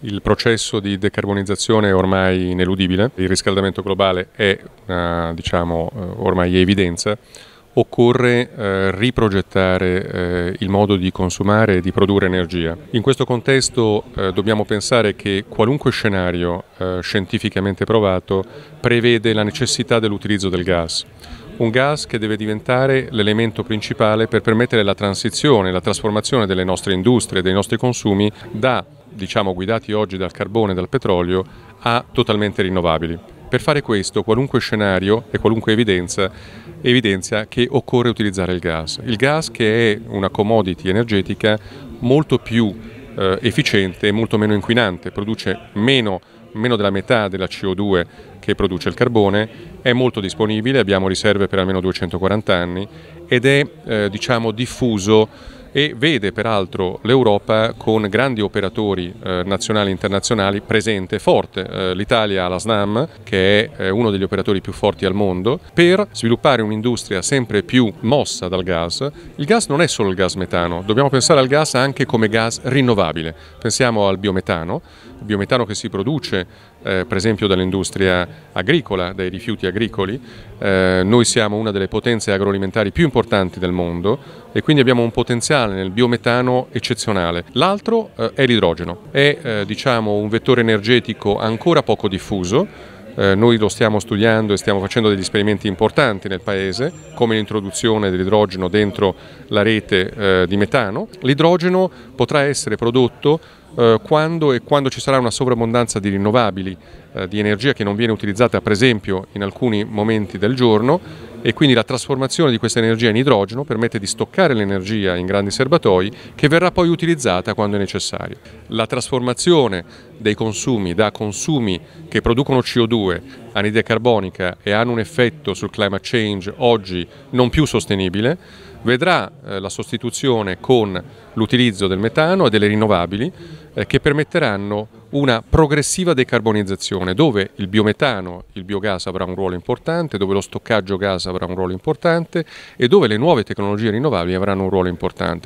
Il processo di decarbonizzazione è ormai ineludibile, il riscaldamento globale è una diciamo, eh, ormai evidenza, occorre eh, riprogettare eh, il modo di consumare e di produrre energia. In questo contesto eh, dobbiamo pensare che qualunque scenario eh, scientificamente provato prevede la necessità dell'utilizzo del gas. Un gas che deve diventare l'elemento principale per permettere la transizione, la trasformazione delle nostre industrie, dei nostri consumi da diciamo, guidati oggi dal carbone e dal petrolio a totalmente rinnovabili. Per fare questo qualunque scenario e qualunque evidenza evidenzia che occorre utilizzare il gas. Il gas che è una commodity energetica molto più eh, efficiente e molto meno inquinante, produce meno, meno della metà della CO2 che produce il carbone, è molto disponibile, abbiamo riserve per almeno 240 anni ed è eh, diciamo, diffuso e vede peraltro l'Europa con grandi operatori eh, nazionali e internazionali presente, forte. Eh, L'Italia ha la SNAM, che è eh, uno degli operatori più forti al mondo, per sviluppare un'industria sempre più mossa dal gas. Il gas non è solo il gas metano, dobbiamo pensare al gas anche come gas rinnovabile. Pensiamo al biometano, il biometano che si produce eh, per esempio dall'industria agricola, dai rifiuti agricoli. Eh, noi siamo una delle potenze agroalimentari più importanti del mondo e quindi abbiamo un potenziale nel biometano eccezionale. L'altro eh, è l'idrogeno, è eh, diciamo, un vettore energetico ancora poco diffuso. Eh, noi lo stiamo studiando e stiamo facendo degli esperimenti importanti nel Paese, come l'introduzione dell'idrogeno dentro la rete eh, di metano. L'idrogeno potrà essere prodotto eh, quando e quando ci sarà una sovrabbondanza di rinnovabili, eh, di energia che non viene utilizzata per esempio in alcuni momenti del giorno, e quindi la trasformazione di questa energia in idrogeno permette di stoccare l'energia in grandi serbatoi che verrà poi utilizzata quando è necessario. La trasformazione dei consumi da consumi che producono CO2, anidride carbonica e hanno un effetto sul climate change oggi non più sostenibile, vedrà eh, la sostituzione con l'utilizzo del metano e delle rinnovabili eh, che permetteranno una progressiva decarbonizzazione dove il biometano, il biogas avrà un ruolo importante, dove lo stoccaggio gas avrà un ruolo importante e dove le nuove tecnologie rinnovabili avranno un ruolo importante.